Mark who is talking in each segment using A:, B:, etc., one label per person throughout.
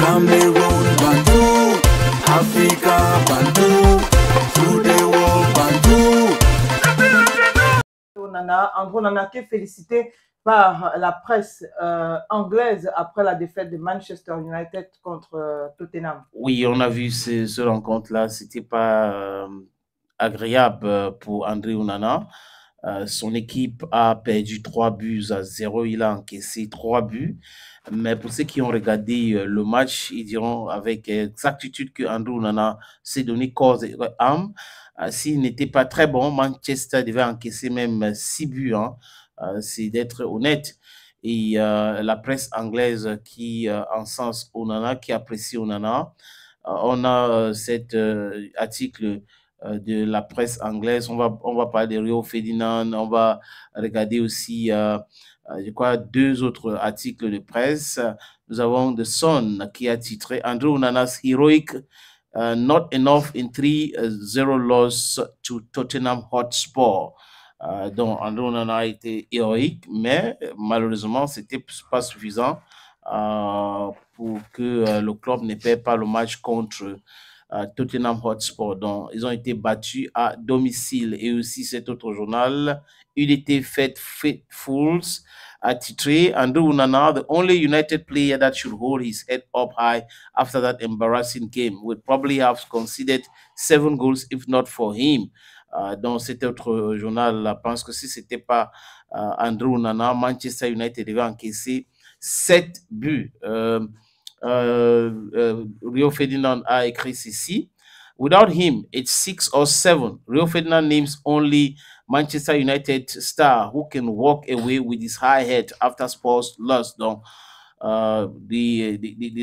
A: Andrew Nana Africa, félicité par la presse euh, anglaise après la défaite de Manchester United contre euh, Tottenham. Oui, on a vu ce, rencontre-là. C'était pas euh, agréable pour André Onana. Euh, son équipe a perdu 3 buts à 0. Il a encaissé 3 buts. Mais pour ceux qui ont regardé euh, le match, ils diront avec exactitude que Andrew Nana s'est donné cause. et âme. Euh, s'il n'était pas très bon, Manchester devait encaisser même 6 buts. Hein. C'est d'être honnête. Et la presse anglaise qui encense Onana, qui apprécie Onana, on a cet article euh, de la presse anglaise. On va, on va parler de Rio Ferdinand, on va regarder aussi, euh, euh, je crois, deux autres articles de presse. Nous avons The Sun qui a titré Andrew Onanas Heroic not enough in 3-0 uh, loss to Tottenham Hotspur. donc, Andrew Nana a été héroïque, mais malheureusement, ce n'était pas suffisant pour que le club ne perde pas le match contre Tottenham Hotspur. Donc, ils ont été battus à domicile. Et aussi cet autre journal, il était fait a titré Andrew Unana, the only United player that should hold his head up high after that embarrassing game, would probably have considered seven goals if not for him. Ah, dans cet autre journal, je pense que si ce n'était pas ah, Andrew Nana, Manchester United devait encaissé sept buts. Euh, euh, euh, Rio Ferdinand a écrit ceci. Without him, it's six or seven. Rio Ferdinand names only Manchester United star who can walk away with his high head after sports loss. Donc, euh,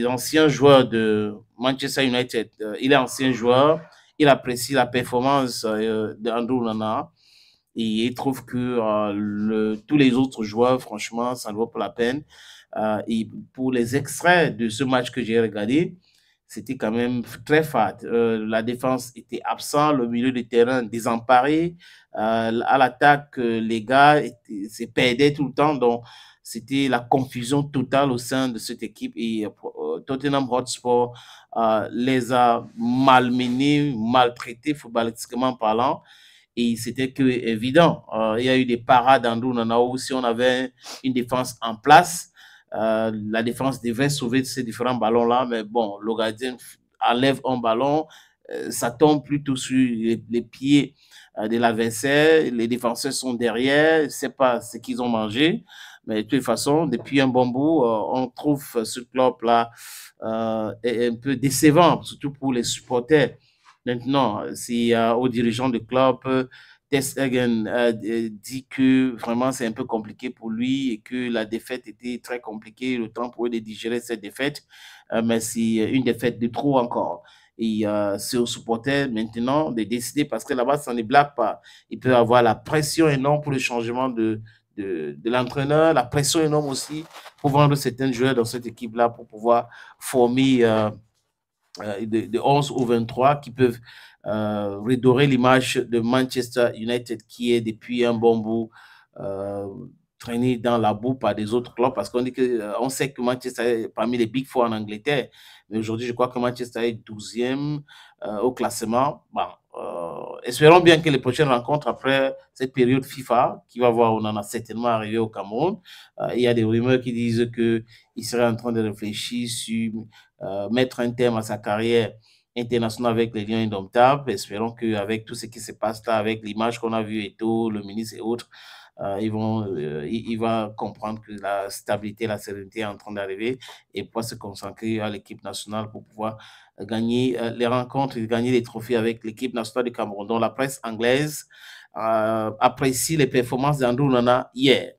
A: anciens joueurs de Manchester United, euh, il est ancien joueur, il apprécie la performance De d'Andrew Nana et il trouve que tous les autres joueurs, franchement, ça ne vaut pas la peine. Euh, et pour les extraits de ce match que j'ai regardé, c'était quand même très fat. Euh, la défense était absente, le milieu de terrain désemparé. Euh, à l'attaque, les gars se perdaient tout le temps. Donc, c'était la confusion totale au sein de cette équipe. Et Tottenham Hotspur les a malmenés, maltraités, footballistiquement parlant. Et c'était évident. il y a eu des parades en Nana où si on avait une défense en place, euh, la défense devait sauver ces différents ballons-là, mais bon, le gardien enlève un ballon, euh, ça tombe plutôt sur les, pieds euh, de l'adversaire, les défenseurs sont derrière, c'est pas ce qu'ils ont mangé, mais de toute façon, depuis un bon bout, on trouve ce club-là un peu décevant, surtout pour les supporters. Maintenant, si aux dirigeants du club Tess Hagen euh, dit que vraiment c'est un peu compliqué pour lui et que la défaite était très compliquée, le temps pour eux de digérer cette défaite, euh, mais c'est une défaite de trop encore. Et euh, c'est aux supporters maintenant de décider parce que là-bas, ça ne blague pas. Il peut avoir la pression énorme pour le changement de, de, l'entraîneur, la pression énorme aussi pour vendre certains joueurs dans cette équipe-là pour pouvoir former. Euh, euh, de, 11 ou 23 qui peuvent euh, redorer l'image de Manchester United qui est depuis un bon bout euh, traîné dans la boue par des autres clubs parce qu'on dit que on sait que Manchester est parmi les big four en Angleterre mais aujourd'hui je crois que Manchester est 12e au classement bon, espérons bien que les prochaines rencontres après cette période FIFA qui va voir on en a certainement arrivé au Cameroun il y a des rumeurs qui disent que il serait en train de réfléchir sur euh, mettre un terme à sa carrière internationale avec les Lions Indomptables. Espérons qu'avec tout ce qui se passe là, avec l'image qu'on a vue et tout, le ministre et autres, euh, ils vont, euh, il, va comprendre que la stabilité, la sérénité est en train d'arriver et pouvoir se concentrer à l'équipe nationale pour pouvoir gagner les rencontres et gagner les trophées avec l'équipe nationale du Cameroun. Donc la presse anglaise apprécie les performances d'Andou Nana hier.